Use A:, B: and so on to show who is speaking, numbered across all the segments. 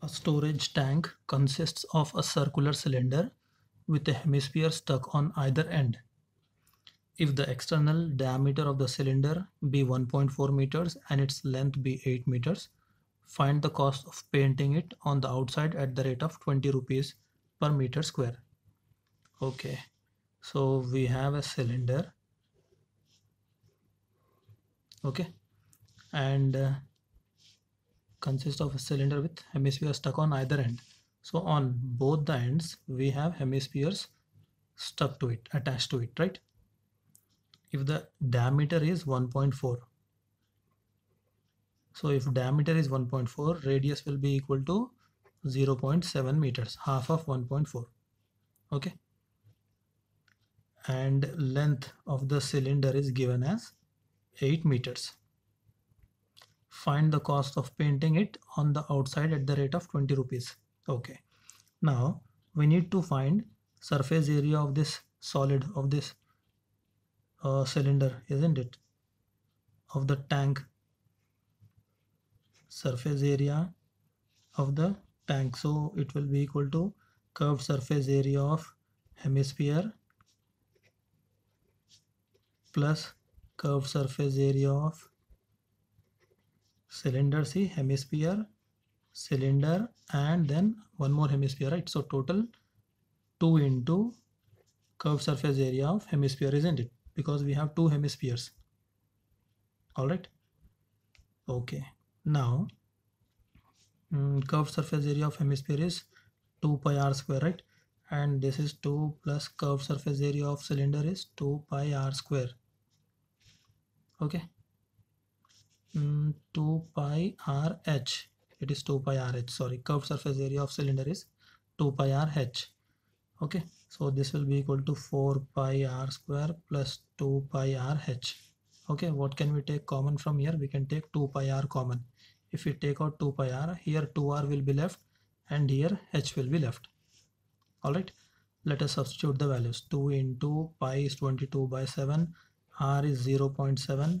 A: A storage tank consists of a circular cylinder with a hemisphere stuck on either end. If the external diameter of the cylinder be 1.4 meters and its length be 8 meters, find the cost of painting it on the outside at the rate of 20 rupees per meter square. Okay, so we have a cylinder. Okay, and uh, consists of a cylinder with hemispheres stuck on either end. So on both the ends, we have hemispheres stuck to it, attached to it, right? If the diameter is 1.4, so if diameter is 1.4, radius will be equal to 0.7 meters, half of 1.4, okay? And length of the cylinder is given as 8 meters find the cost of painting it on the outside at the rate of 20 rupees okay now we need to find surface area of this solid of this uh, cylinder isn't it of the tank surface area of the tank so it will be equal to curved surface area of hemisphere plus curved surface area of cylinder C hemisphere cylinder and then one more hemisphere right so total 2 into curved surface area of hemisphere isn't it because we have two hemispheres all right okay now um, curved surface area of hemisphere is 2 pi r square right and this is 2 plus curved surface area of cylinder is 2 pi r square okay Mm, 2 pi r h it is 2 pi r h sorry curved surface area of cylinder is 2 pi r h okay so this will be equal to 4 pi r square plus 2 pi r h okay what can we take common from here we can take 2 pi r common if we take out 2 pi r here 2r will be left and here h will be left all right let us substitute the values 2 into pi is 22 by 7 r is 0 0.7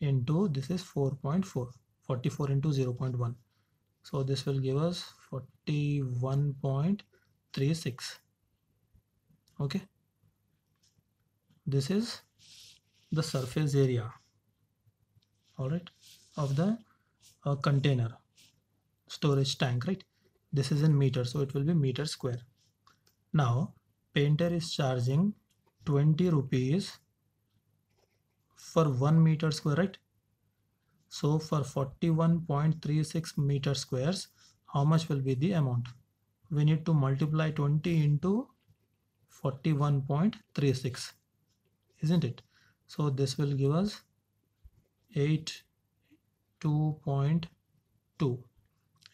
A: into this is 4.4 44 into 0.1 so this will give us 41.36 okay this is the surface area all right of the uh, container storage tank right this is in meter so it will be meter square now painter is charging 20 rupees for 1 meter square right so for 41.36 meter squares how much will be the amount we need to multiply 20 into 41.36 isn't it so this will give us 82.2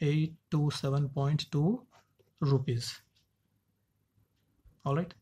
A: 827.2 rupees all right